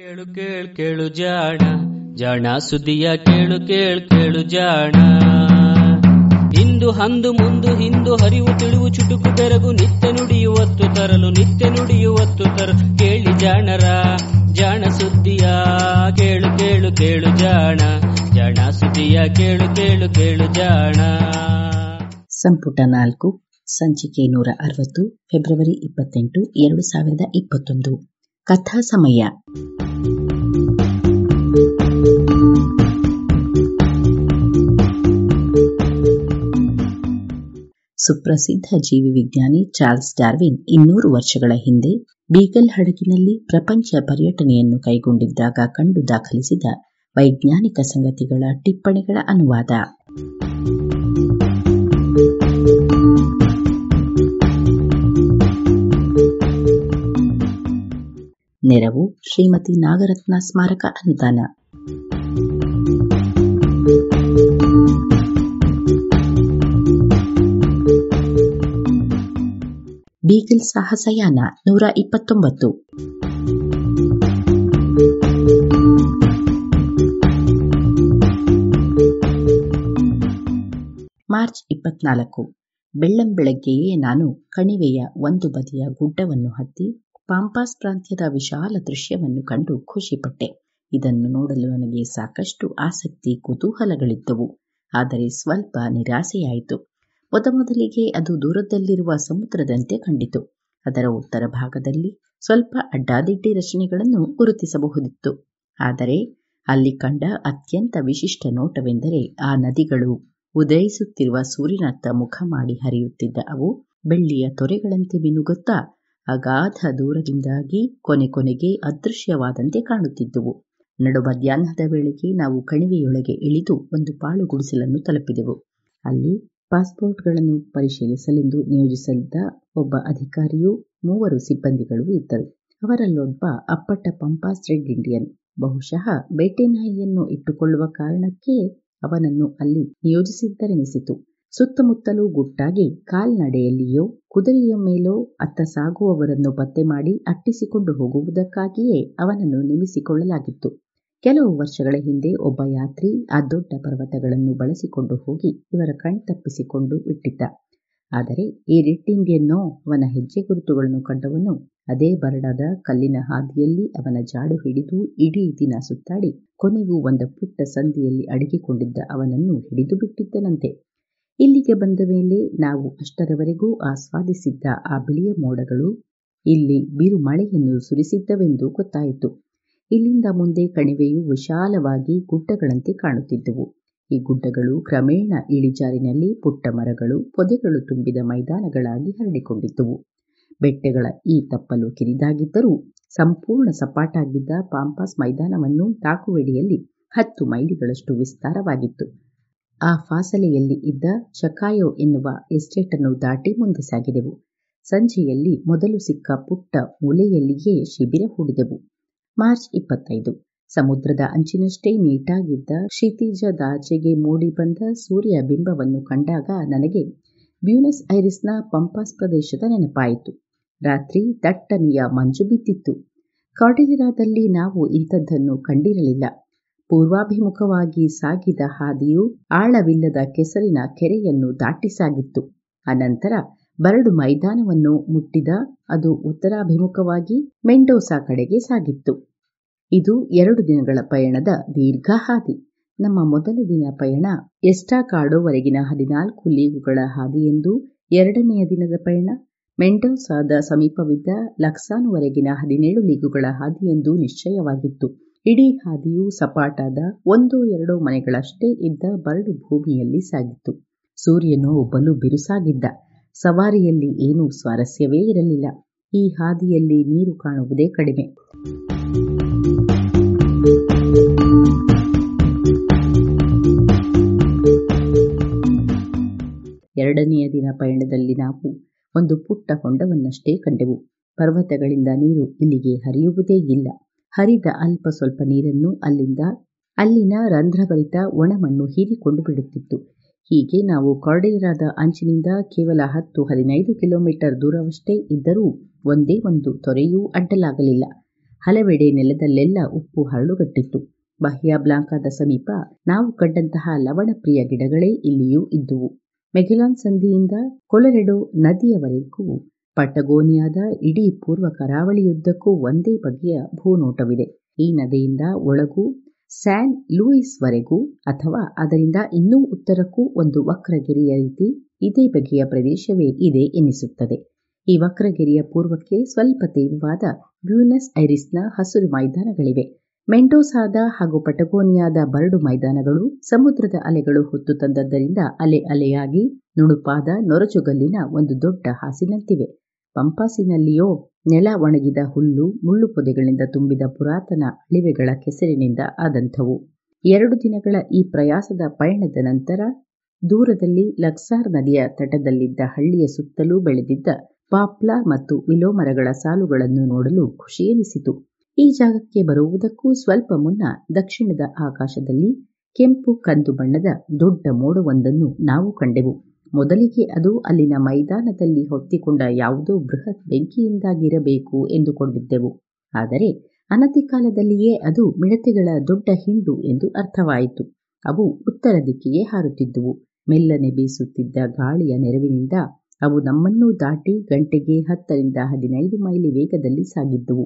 ಕೇಳು ಕೇಳು ಕೇಳು ಜಾಣ ಜಾಣ ಸುದಿಯ ಕೇಳು ಕೇಳು ಕೇಳು ಜಾಣ ಇಂದು ಹಂದು ಮುಂದು ಹಿಂದು ಹರಿವು ತಿಳಿವು ಚುಟುಕು ಬೆರಗು ನಿತ್ಯ ನುಡಿಯುವತ್ತು ತರಲು ನಿತ್ಯ ನುಡಿಯುವತ್ತು ತರಲು ಕೇಳಿ ಜಾಣರ ಜಾಣ ಸುದ್ದಿಯ ಕೇಳು ಕೇಳು ಕೇಳು ಜಾಣ ಜಾಣ ಸುದಿಯ ಕೇಳು ಕೇಳು ಕೇಳು ಜಾಣ ಸಂಪುಟ ನಾಲ್ಕು ಸಂಚಿಕೆ ನೂರ ಅರವತ್ತು ಫೆಬ್ರವರಿ ಇಪ್ಪತ್ತೆಂಟು ಎರಡು ಸಾವಿರದ ಇಪ್ಪತ್ತೊಂದು ಕಥಾ ಸಮಯ ಸುಪ್ರಸಿದ್ಧ ಜೀವಿ ವಿಜ್ಞಾನಿ ಚಾರ್ಲ್ಸ್ ಡಾರ್ವಿನ್ ಇನ್ನೂರು ವರ್ಷಗಳ ಹಿಂದೆ ಬೀಗಲ್ ಹಡಗಿನಲ್ಲಿ ಪ್ರಪಂಚ ಪರ್ಯಟನೆಯನ್ನು ಕೈಗೊಂಡಿದ್ದಾಗ ಕಂಡು ದಾಖಲಿಸಿದ ವೈಜ್ಞಾನಿಕ ಸಂಗತಿಗಳ ಟಿಪ್ಪಣಿಗಳ ಅನುವಾದ ನೆರವು ಶ್ರೀಮತಿ ನಾಗರತ್ನ ಸ್ಮಾರಕ ಅನುದಾನ ಬೀಗಲ್ ಸಾಹಸಯಾನ ನೂರ ಇಪ್ಪತ್ತೊಂಬತ್ತು ಮಾರ್ಚ್ ಇಪ್ಪತ್ನಾಲ್ಕು ಬೆಳ್ಳಂ ನಾನು ಕಣಿವೆಯ ಒಂದು ಬದಿಯ ಗುಡ್ಡವನ್ನು ಹತ್ತಿ ಪಾಂಪಾಸ್ ಪ್ರಾಂತ್ಯದ ವಿಶಾಲ ದೃಶ್ಯವನ್ನು ಕಂಡು ಖುಷಿಪಟ್ಟೆ. ಇದನ್ನು ನೋಡಲು ನನಗೆ ಸಾಕಷ್ಟು ಆಸಕ್ತಿ, ಕುತೂಹಲಗಳಿದ್ದವು. ಆದರೆ ಸ್ವಲ್ಪ ನಿರಾಸೆಯಾಯಿತು. ಮೊದಮೊದಲಿಗೆ ಅದು ದೂರದಲ್ಲಿರುವ ಸಮುದ್ರದಂತೆ ಕಂಡಿತು. ಅದರ ಉತ್ತರ ಭಾಗದಲ್ಲಿ ಸ್ವಲ್ಪ ಅಡ್ಡಾದಿಡ್ಡಿ ರಚನೆಗಳನ್ನು ಗುರುತಿಸಬಹುದಿತ್ತು. ಆದರೆ ಅಲ್ಲಿ ಕಂಡ ಅತ್ಯಂತ ವಿಶಿಷ್ಟ ನೋಟವೆಂದರೆ ಆ ನದಿಗಳು ಉದಯಿಸುತ್ತಿರುವ ಸೂರ್ಯನತ್ತ ಮುಖ ಮಾಡಿ ಹರಿಯುತ್ತಿದ್ದ ಅವು ಬೆಳ್ಳಿಯ ತೊರೆಗಳಂತೆ ಮಿನುಗುತ್ತಾ ಅಗಾಧ ದೂರದಿಂದಾಗಿ ಕೊನೆ ಕೊನೆಗೆ ಅದೃಶ್ಯವಾದಂತೆ ಕಾಣುತ್ತಿದ್ದುವು. ನಡು ಮಧ್ಯಾಹ್ನದ ವೇಳೆಗೆ ನಾವು ಕಣಿವೆಯೊಳಗೆ ಇಳಿದು ಒಂದು ಪಾಳು ಗುಡಿಸಲನ್ನು ತಲುಪಿದೆವು. ಅಲ್ಲಿ ಪಾಸ್ಪೋರ್ಟ್ಗಳನ್ನು ಪರಿಶೀಲಿಸಲೆಂದು ನಿಯೋಜಿಸಲಿದ್ದ ಒಬ್ಬ ಅಧಿಕಾರಿಯೂ ಮೂವರು ಸಿಬ್ಬಂದಿಗಳು ಇದ್ದರು. ಅವರಲ್ಲೊಬ್ಬ ಅಪ್ಪಟ್ಟ ಪಂಪಾಸ್ ರೆಡ್ ಇಂಡಿಯನ್. ಬಹುಶಃ ಬೇಟೆ ನಾಯಿಯನ್ನು ಇಟ್ಟುಕೊಳ್ಳುವ ಕಾರಣಕ್ಕೇ ಅವನನ್ನು ಅಲ್ಲಿ ನಿಯೋಜಿಸಿದ್ದರೆನಿಸಿತು. ಸುತ್ತಮುತ್ತಲೂ ಗುಟ್ಟಾಗಿ ಕಾಲ್ನಡೆಯಲ್ಲಿಯೋ ಕುದುರೆಯ ಮೇಲೋ ಅತ್ತ ಸಾಗುವವರನ್ನು ಪತ್ತೆ ಮಾಡಿ ಅಟ್ಟಿಸಿಕೊಂಡು ಹೋಗುವುದಕ್ಕಾಗಿಯೇ ಅವನನ್ನು ನೇಮಿಸಿಕೊಳ್ಳಲಾಗಿತ್ತು. ಕೆಲವು ವರ್ಷಗಳ ಹಿಂದೆ ಒಬ್ಬ ಯಾತ್ರಿ ಆ ದೊಡ್ಡ ಪರ್ವತಗಳನ್ನು ಬಳಸಿಕೊಂಡು ಹೋಗಿ ಇವರ ಕಣ್ತಪ್ಪಿಸಿಕೊಂಡು ಇಟ್ಟಿದ್ದ ಆದರೆ ಈ ರಿಟ್ಟಿಂಗೆನ್ನೋ ಅವನ ಹೆಜ್ಜೆ ಗುರುತುಗಳನ್ನು ಕಂಡವನು ಅದೇ ಬರಡಾದ ಕಲ್ಲಿನ ಹಾದಿಯಲ್ಲಿ ಅವನ ಜಾಡು ಹಿಡಿದು ಇಡೀ ದಿನ ಸುತ್ತಾಡಿ ಕೊನೆಗೂ ಒಂದು ಪುಟ್ಟ ಸಂದಿಯಲ್ಲಿ ಅಡಗಿಕೊಂಡಿದ್ದ ಅವನನ್ನು ಹಿಡಿದು ಬಿಟ್ಟಿದ್ದನಂತೆ ಇಲ್ಲಿಗೆ ಬಂದ ಮೇಲೆ ನಾವು ಅಷ್ಟರವರೆಗೂ ಆಸ್ವಾದಿಸಿದ್ದ ಆ ಬಿಳಿಯ ಮೋಡಗಳು ಇಲ್ಲಿ ಮಳೆಯನ್ನು ಸುರಿಸಿದ್ದವೆಂದು ಗೊತ್ತಾಯಿತು ಇಲ್ಲಿಂದ ಮುಂದೆ ಕಣಿವೆಯು ವಿಶಾಲವಾಗಿ ಗುಡ್ಡಗಳಂತೆ ಕಾಣುತ್ತಿದ್ದವು ಈ ಗುಡ್ಡಗಳು ಕ್ರಮೇಣ ಇಳಿಜಾರಿನಲ್ಲಿ ಪುಟ್ಟ ಮರಗಳು ಪೊದೆಗಳು ತುಂಬಿದ ಮೈದಾನಗಳಾಗಿ ಹರಡಿಕೊಂಡಿದ್ದುವು ಬೆಟ್ಟಗಳ ಈ ತಪ್ಪಲು ಕಿರಿದಾಗಿದ್ದರೂ ಸಂಪೂರ್ಣ ಸಪಾಟಾಗಿದ್ದ ಪಾಂಪಾಸ್ ಮೈದಾನವನ್ನು ಟಾಕುವೆಡಿಯಲ್ಲಿ ಹತ್ತು ಮೈಲಿಗಳಷ್ಟು ವಿಸ್ತಾರವಾಗಿತ್ತು ಆ ಫಾಸಲೆಯಲ್ಲಿ ಇದ್ದ ಚಕಾಯೋ ಎನ್ನುವ ಎಸ್ಟೇಟನ್ನು ದಾಟಿ ಮುಂದೆ ಸಾಗಿದೆವು. ಸಂಜೆಯಲ್ಲಿ ಮೊದಲು ಸಿಕ್ಕ ಪುಟ್ಟ ಮೂಲೆಯಲ್ಲಿಯೇ ಶಿಬಿರ ಹೂಡಿದೆವು. ಮಾರ್ಚ್ ಇಪ್ಪತ್ತೈದು. ಸಮುದ್ರದ ಅಂಚಿನಷ್ಟೇ ನೀಟಾಗಿದ್ದ ಮೂಡಿ ಬಂದ ಸೂರ್ಯ ಬಿಂಬವನ್ನು ಕಂಡಾಗ ನನಗೆ ಬ್ಯೂನಸ್ ಐರಿಸ್ನ ಪಂಪಾಸ್ ಪ್ರದೇಶದ ನೆನಪಾಯಿತು. ರಾತ್ರಿ ದಟ್ಟನೆಯ ಮಂಜು ಬಿದ್ದಿತ್ತು. ಕಾಡಿರಾದಲ್ಲಿ ನಾವು ಇಂಥದ್ದನ್ನು ಕಂಡಿರಲಿಲ್ಲ. ಪೂರ್ವಾಭಿಮುಖವಾಗಿ ಸಾಗಿದ ಹಾದಿಯು ಆಳವಿಲ್ಲದ ಕೆಸರಿನ ಕೆರೆಯನ್ನು ದಾಟಿ ಅನಂತರ ಬರಡು ಮೈದಾನವನ್ನು ಮುಟ್ಟಿದ ಅದು ಉತ್ತರಾಭಿಮುಖವಾಗಿ ಮೆಂಟೋಸಾ ಕಡೆಗೆ ಸಾಗಿತ್ತು. ಇದು ಎರಡು ದಿನಗಳ ಪಯಣದ ದೀರ್ಘ ಹಾದಿ. ನಮ್ಮ ಮೊದಲ ದಿನ ಪಯಣ ಎಸ್ಟಾಕಾಡೋವರೆಗಿನ ಹದಿನಾಲ್ಕು ಲೀಗುಗಳ ಹಾದಿಯೆಂದೂ, ಎರಡನೆಯ ದಿನದ ಪಯಣ ಮೆಂಡೋಸಾದ ಸಮೀಪವಿದ್ದ ಲಕ್ಸಾನ್ವರೆಗಿನ ಹದಿನೇಳು ಲೀಗುಗಳ ಹಾದಿಯೆಂದೂ ನಿಶ್ಚಯವಾಗಿತ್ತು. ಇಡೀ ಹಾದಿಯು ಸಪಾಟಾದ ಒಂದೋ ಎರಡೋ ಮನೆಗಳಷ್ಟೇ ಇದ್ದ ಬರಡು ಭೂಮಿಯಲ್ಲಿ ಸಾಗಿತ್ತು ಸೂರ್ಯನು ಒಬ್ಬಲು ಬಿರುಸಾಗಿದ್ದ ಸವಾರಿಯಲ್ಲಿ ಏನೂ ಸ್ವಾರಸ್ಯವೇ ಇರಲಿಲ್ಲ ಈ ಹಾದಿಯಲ್ಲಿ ನೀರು ಕಾಣುವುದೇ ಕಡಿಮೆ ಎರಡನೆಯ ದಿನ ಪಯಣದಲ್ಲಿ ನಾವು ಒಂದು ಪುಟ್ಟ ಹೊಂಡವನ್ನಷ್ಟೇ ಕಂಡೆವು ಪರ್ವತಗಳಿಂದ ನೀರು ಇಲ್ಲಿಗೆ ಹರಿಯುವುದೇ ಇಲ್ಲ ಹರಿದ ಅಲ್ಪ ಸ್ವಲ್ಪ ನೀರನ್ನು ಅಲ್ಲಿಂದ ಅಲ್ಲಿನ ರಂಧ್ರಭರಿತ ಒಣಮಣ್ಣು ಹೀರಿಕೊಂಡು ಬಿಡುತ್ತಿತ್ತು. ಹೀಗೆ ನಾವು ಕಾರ್ಡೇರಾದ ಅಂಚಿನಿಂದ ಕೇವಲ ಹತ್ತು ಹದಿನೈದು ಕಿಲೋಮೀಟರ್ ದೂರವಷ್ಟೇ ಇದ್ದರೂ ಒಂದೇ ಒಂದು ತೊರೆಯೂ ಅಡ್ಡಲಾಗಲಿಲ್ಲ. ಹಲವೆಡೆ ನೆಲದಲ್ಲೆಲ್ಲ ಉಪ್ಪು ಹರಳುಗಟ್ಟಿತ್ತು. ಬಾಹ್ಯ ಬ್ಲಾಂಕಾದ ಸಮೀಪ ನಾವು ಕಂಡಂತಹ ಲವಣಪ್ರಿಯ ಗಿಡಗಳೇ ಇಲ್ಲಿಯೂ ಇದ್ದುವು. ಮೆಗೆಲ್ಲಾನ್ ಸಂಧಿಯಿಂದ ಕೊಲರೆಡೋ ನದಿಯವರೆಗೂ ಪಟಗೋನಿಯಾದ ಇಡೀ ಪೂರ್ವ ಕರಾವಳಿಯುದ್ದಕ್ಕೂ ಒಂದೇ ಬಗೆಯ ಭೂನೋಟವಿದೆ. ಈ ನದಿಯಿಂದ ಒಳಗೂ ಸ್ಯಾನ್ ಲೂಯಿಸ್ವರೆಗೂ ಅಥವಾ ಅದರಿಂದ ಇನ್ನೂ ಉತ್ತರಕ್ಕೂ ಒಂದು ವಕ್ರಗಿರಿಯ ರೀತಿ ಇದೇ ಬಗೆಯ ಪ್ರದೇಶವೇ ಇದೆ ಎನ್ನಿಸುತ್ತದೆ. ಈ ವಕ್ರಗಿರಿಯ ಪೂರ್ವಕ್ಕೆ ಸ್ವಲ್ಪ ತೀವ್ರವಾದ ಬ್ಯೂನಸ್ ಐರಿಸ್ನ ಹಸಿರು ಮೈದಾನಗಳಿವೆ. ಮೆಂಟೋಸಾದ ಹಾಗೂ ಪಟಗೋನಿಯಾದ ಬರಡು ಮೈದಾನಗಳು ಸಮುದ್ರದ ಅಲೆಗಳು ಹೊತ್ತು ತಂದದ್ದರಿಂದ ಅಲೆ ಅಲೆಯಾಗಿ ನುಣುಪಾದ ನೊರಚುಗಲ್ಲಿನ ಒಂದು ದೊಡ್ಡ ಹಾಸಿನಂತಿವೆ. ಪಂಪಾಸಿನಲ್ಲಿಯೋ ನೆಲ ಒಣಗಿದ ಹುಲ್ಲು ಮುಳ್ಳು ಪೊದೆಗಳಿಂದ ತುಂಬಿದ ಪುರಾತನ ಅಳಿವೆಗಳ ಕೆಸರಿನಿಂದ ಆದಂಥವು. ಎರಡು ದಿನಗಳ ಈ ಪ್ರಯಾಸದ ಪಯಣದ ನಂತರ ದೂರದಲ್ಲಿ ಲಕ್ಸಾರ್ ನದಿಯ ತಟದಲ್ಲಿದ್ದ ಹಳ್ಳಿಯ ಸುತ್ತಲೂ ಬೆಳೆದಿದ್ದ ಪಾಪ್ಲಾರ್ ಮತ್ತು ವಿಲೋ ಮರಗಳ ಸಾಲುಗಳನ್ನು ನೋಡಲು ಖುಷಿಯೆನಿಸಿತು. ಈ ಜಾಗಕ್ಕೆ ಬರುವುದಕ್ಕೂ ಸ್ವಲ್ಪ ಮುನ್ನ ದಕ್ಷಿಣದ ಆಕಾಶದಲ್ಲಿ ಕೆಂಪು ಕಂದು ಬಣ್ಣದ ದೊಡ್ಡ ಮೋಡವೊಂದನ್ನು ನಾವು ಕಂಡೆವು. ಮೊದಲಿಗೆ ಅದು ಅಲ್ಲಿನ ಮೈದಾನದಲ್ಲಿ ಹೊತ್ತಿಕೊಂಡ ಯಾವುದೋ ಬೃಹತ್ ಬೆಂಕಿಯಿಂದಾಗಿರಬೇಕು ಎಂದುಕೊಂಡಿದ್ದೆವು. ಆದರೆ ಅನತಿಕಾಲದಲ್ಲಿಯೇ ಅದು ಮಿಡತೆಗಳ ದೊಡ್ಡ ಹಿಂಡು ಎಂದು ಅರ್ಥವಾಯಿತು. ಅವು ಉತ್ತರ ದಿಕ್ಕಿಗೆ ಹಾರುತ್ತಿದ್ದುವು. ಮೆಲ್ಲನೆ ಬೀಸುತ್ತಿದ್ದ ಗಾಳಿಯ ನೆರವಿನಿಂದ ಅವು ನಮ್ಮನ್ನೂ ದಾಟಿ ಗಂಟೆಗೆ ಹತ್ತರಿಂದ ಹದಿನೈದು ಮೈಲಿ ವೇಗದಲ್ಲಿ ಸಾಗಿದ್ದುವು.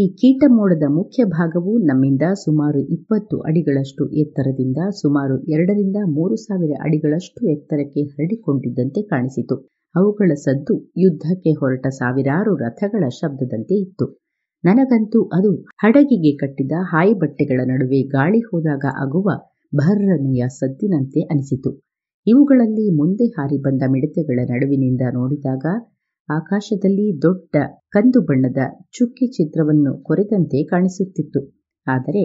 ಈ ಕೀಟಮೋಡದ ಮುಖ್ಯ ಭಾಗವು ನಮ್ಮಿಂದ ಸುಮಾರು ಇಪ್ಪತ್ತು ಅಡಿಗಳಷ್ಟು ಎತ್ತರದಿಂದ ಸುಮಾರು ಎರಡರಿಂದ ಮೂರು ಸಾವಿರ ಅಡಿಗಳಷ್ಟು ಎತ್ತರಕ್ಕೆ ಹರಡಿಕೊಂಡಿದ್ದಂತೆ ಕಾಣಿಸಿತು ಅವುಗಳ ಸದ್ದು ಯುದ್ಧಕ್ಕೆ ಹೊರಟ ಸಾವಿರಾರು ರಥಗಳ ಶಬ್ದದಂತೆ ಇತ್ತು ನನಗಂತೂ ಅದು ಹಡಗಿಗೆ ಕಟ್ಟಿದ ಹಾಯಿ ಬಟ್ಟೆಗಳ ನಡುವೆ ಗಾಳಿ ಹೋದಾಗ ಆಗುವ ಭರ್ರನೆಯ ಸದ್ದಿನಂತೆ ಅನಿಸಿತು ಇವುಗಳಲ್ಲಿ ಮುಂದೆ ಹಾರಿ ಬಂದ ಮಿಡತೆಗಳ ನಡುವಿನಿಂದ ನೋಡಿದಾಗ ಆಕಾಶದಲ್ಲಿ ದೊಡ್ಡ ಕಂದು ಬಣ್ಣದ ಚುಕ್ಕಿ ಚಿತ್ರವನ್ನು ಕೊರೆದಂತೆ ಕಾಣಿಸುತ್ತಿತ್ತು ಆದರೆ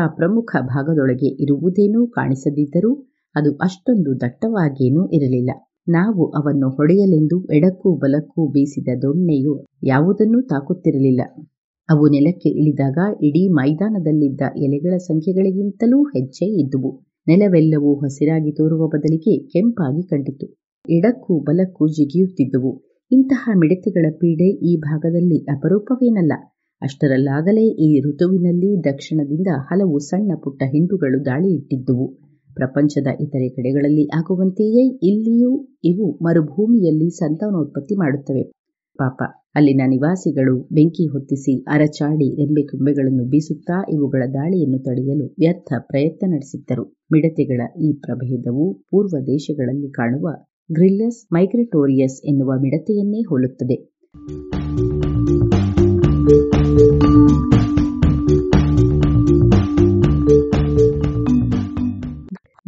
ಆ ಪ್ರಮುಖ ಭಾಗದೊಳಗೆ ಇರುವುದೇನೂ ಕಾಣಿಸದಿದ್ದರೂ ಅದು ಅಷ್ಟೊಂದು ದಟ್ಟವಾಗೇನೂ ಇರಲಿಲ್ಲ. ನಾವು ಅವನ್ನು ಹೊಡೆಯಲೆಂದು ಎಡಕ್ಕೂ ಬಲಕ್ಕೂ ಬೀಸಿದ ದೊಣ್ಣೆಯು ಯಾವುದನ್ನೂ ತಾಕುತ್ತಿರಲಿಲ್ಲ. ಅವು ನೆಲಕ್ಕೆ ಇಳಿದಾಗ ಇಡೀ ಮೈದಾನದಲ್ಲಿದ್ದ ಎಲೆಗಳ ಸಂಖ್ಯೆಗಳಿಗಿಂತಲೂ ಹೆಚ್ಚೇ ಇದ್ದುವು. ನೆಲವೆಲ್ಲವೂ ಹಸಿರಾಗಿ ತೋರುವ ಬದಲಿಗೆ ಕೆಂಪಾಗಿ ಕಂಡಿತು. ಎಡಕ್ಕೂ ಬಲಕ್ಕೂ ಜಿಗಿಯುತ್ತಿದ್ದುವು. ಇಂತಹ ಮಿಡತೆಗಳ ಪೀಡೆ ಈ ಭಾಗದಲ್ಲಿ ಅಪರೂಪವೇನಲ್ಲ ಅಷ್ಟರಲ್ಲಾಗಲೇ ಈ ಋತುವಿನಲ್ಲಿ ದಕ್ಷಿಣದಿಂದ ಹಲವು ಸಣ್ಣ ಪುಟ್ಟ ಹಿಂಡುಗಳು ದಾಳಿ ಇಟ್ಟಿದ್ದುವು ಪ್ರಪಂಚದ ಇತರೆ ಕಡೆಗಳಲ್ಲಿ ಆಗುವಂತೆಯೇ ಇಲ್ಲಿಯೂ ಇವು ಮರುಭೂಮಿಯಲ್ಲಿ ಸಂತಾನೋತ್ಪತ್ತಿ ಮಾಡುತ್ತವೆ ಪಾಪ ಅಲ್ಲಿನ ನಿವಾಸಿಗಳು ಬೆಂಕಿ ಹೊತ್ತಿಸಿ ಅರಚಾಡಿ ರೆಂಬೆ ಕೊಂಬೆಗಳನ್ನು ಬೀಸುತ್ತಾ ಇವುಗಳ ದಾಳಿಯನ್ನು ತಡೆಯಲು ವ್ಯರ್ಥ ಪ್ರಯತ್ನ ನಡೆಸಿದ್ದರು ಮಿಡತೆಗಳ ಈ ಪ್ರಭೇದವು ಪೂರ್ವ ದೇಶಗಳಲ್ಲಿ ಕಾಣುವ ಗ್ರಿಲ್ಲಸ್ ಮೈಗ್ರೆಟೋರಿಯಸ್ ಎನ್ನುವ ಮಿಡತೆಯನ್ನೇ ಹೋಲುತ್ತದೆ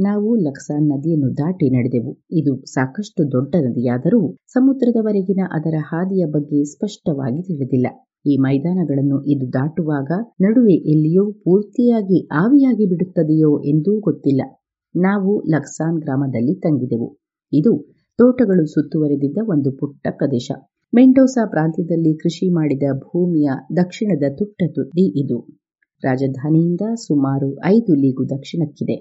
ನಾವು ಲಕ್ಸಾನ್ ನದಿಯನ್ನು ದಾಟಿ ನಡೆದೆವು ಇದು ಸಾಕಷ್ಟು ದೊಡ್ಡ ನದಿಯಾದರೂ ಸಮುದ್ರದವರೆಗಿನ ಅದರ ಹಾದಿಯ ಬಗ್ಗೆ ಸ್ಪಷ್ಟವಾಗಿ ತಿಳಿದಿಲ್ಲ ಈ ಮೈದಾನಗಳನ್ನು ಇದು ದಾಟುವಾಗ ನಡುವೆ ಎಲ್ಲಿಯೋ ಪೂರ್ತಿಯಾಗಿ ಆವಿಯಾಗಿ ಬಿಡುತ್ತದೆಯೋ ಎಂದೂ ಗೊತ್ತಿಲ್ಲ ನಾವು ಲಕ್ಸಾನ್ ಗ್ರಾಮದಲ್ಲಿ ತಂಗಿದೆವು ಇದು ತೋಟಗಳು ಸುತ್ತುವರೆದಿದ್ದ ಒಂದು ಪುಟ್ಟ ಪ್ರದೇಶ ಮೆಂಟೋಸಾ ಪ್ರಾಂತ್ಯದಲ್ಲಿ ಕೃಷಿ ಮಾಡಿದ ಭೂಮಿಯ ದಕ್ಷಿಣದ ತುಟ್ಟ ತುದಿ ಇದು ರಾಜಧಾನಿಯಿಂದ ಸುಮಾರು ಐದು ಲೀಗು ದಕ್ಷಿಣಕ್ಕಿದೆ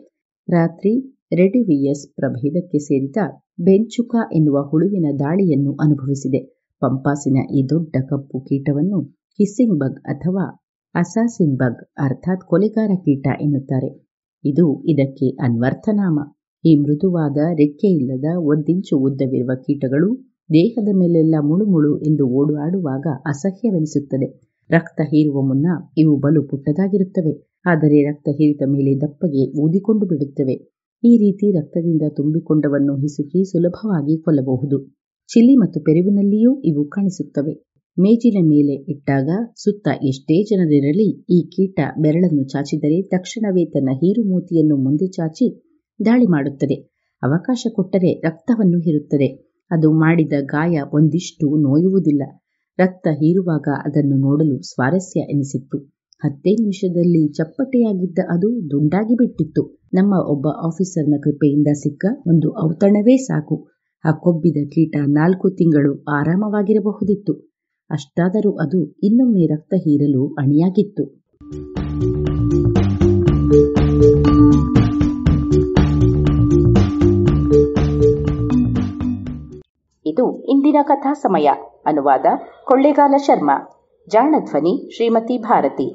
ರಾತ್ರಿ ರೆಡಿವಿಯಸ್ ಪ್ರಭೇದಕ್ಕೆ ಸೇರಿದ ಬೆಂಚುಕಾ ಎನ್ನುವ ಹುಳುವಿನ ದಾಳಿಯನ್ನು ಅನುಭವಿಸಿದೆ ಪಂಪಾಸಿನ ಈ ದೊಡ್ಡ ಕಪ್ಪು ಕೀಟವನ್ನು ಕಿಸ್ಸಿಂಗ್ ಬಗ್ ಅಥವಾ ಅಸಾಸಿನ್ ಬಗ್ ಅರ್ಥಾತ್ ಕೊಲೆಗಾರ ಕೀಟ ಎನ್ನುತ್ತಾರೆ ಇದು ಇದಕ್ಕೆ ಅನ್ವರ್ಥನಾಮ ಈ ಮೃದುವಾದ ರೆಕ್ಕೆಯಿಲ್ಲದ ಒಂದಿಂಚು ಉದ್ದವಿರುವ ಕೀಟಗಳು ದೇಹದ ಮೇಲೆಲ್ಲ ಮುಳುಮುಳು ಎಂದು ಓಡಾಡುವಾಗ ಅಸಹ್ಯವೆನಿಸುತ್ತದೆ. ರಕ್ತ ಹೀರುವ ಮುನ್ನ ಇವು ಬಲು ಪುಟ್ಟದಾಗಿರುತ್ತವೆ. ಆದರೆ ರಕ್ತ ಹೀರಿದ ಮೇಲೆ ದಪ್ಪಗೆ ಊದಿಕೊಂಡು ಬಿಡುತ್ತವೆ. ಈ ರೀತಿ ರಕ್ತದಿಂದ ತುಂಬಿಕೊಂಡವನ್ನು ಹಿಸುಕಿ ಸುಲಭವಾಗಿ ಕೊಲ್ಲಬಹುದು. ಚಿಲಿ ಮತ್ತು ಪೆರುವಿನಲ್ಲಿಯೂ ಇವು ಕಾಣಿಸುತ್ತವೆ. ಮೇಜಿನ ಮೇಲೆ ಇಟ್ಟಾಗ ಸುತ್ತ ಎಷ್ಟೇ ಜನರಿರಲಿ ಈ ಕೀಟ ಬೆರಳನ್ನು ಚಾಚಿದರೆ ತಕ್ಷಣವೇ ತನ್ನ ಹೀರುಮೂತಿಯನ್ನು ಮುಂದೆ ಚಾಚಿ ದಾಳಿ ಮಾಡುತ್ತದೆ ಅವಕಾಶ ಕೊಟ್ಟರೆ ರಕ್ತವನ್ನು ಹೀರುತ್ತದೆ ಅದು ಮಾಡಿದ ಗಾಯ ಒಂದಿಷ್ಟು ನೋಯುವುದಿಲ್ಲ ರಕ್ತ ಹೀರುವಾಗ ಅದನ್ನು ನೋಡಲು ಸ್ವಾರಸ್ಯ ಎನಿಸಿತ್ತು ಹತ್ತೇ ನಿಮಿಷದಲ್ಲಿ ಚಪ್ಪಟೆಯಾಗಿದ್ದ ಅದು ದುಂಡಾಗಿ ಬಿಟ್ಟಿತ್ತು ನಮ್ಮ ಒಬ್ಬ ಆಫೀಸರ್ನ ಕೃಪೆಯಿಂದ ಸಿಕ್ಕ ಒಂದು ಔತಣವೇ ಸಾಕು ಆ ಕೊಬ್ಬಿದ ಕೀಟ ನಾಲ್ಕು ತಿಂಗಳು ಆರಾಮವಾಗಿರಬಹುದಿತ್ತು ಅಷ್ಟಾದರೂ ಅದು ಇನ್ನೊಮ್ಮೆ ರಕ್ತ ಹೀರಲು ಅಣಿಯಾಗಿತ್ತು ಇಂದಿನ ಕಥಾ ಸಮಯ ಅನುವಾದ ಕೊಳ್ಳೇಗಾಲ ಶರ್ಮಾ ಧ್ವನಿ ಶ್ರೀಮತಿ ಭಾರತಿ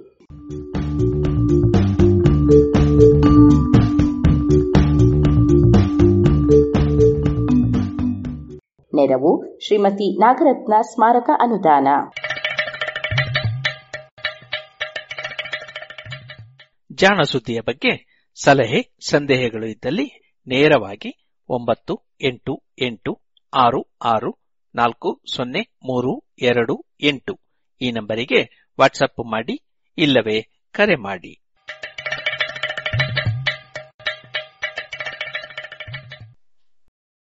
ನೆರವು ಶ್ರೀಮತಿ ನಾಗರತ್ನ ಸ್ಮಾರಕ ಅನುದಾನ ಜಾಣ ಸುದ್ದಿಯ ಬಗ್ಗೆ ಸಲಹೆ ಸಂದೇಹಗಳು ಇದ್ದಲ್ಲಿ ನೇರವಾಗಿ ಒಂಬತ್ತು ಎಂಟು ಎಂಟು ಆರು ಆರು ನಾಲ್ಕು ಸೊನ್ನೆ ಮೂರು ಎರಡು ಎಂಟು ಈ ನಂಬರಿಗೆ ವಾಟ್ಸಪ್ ಮಾಡಿ ಇಲ್ಲವೇ ಕರೆ ಮಾಡಿ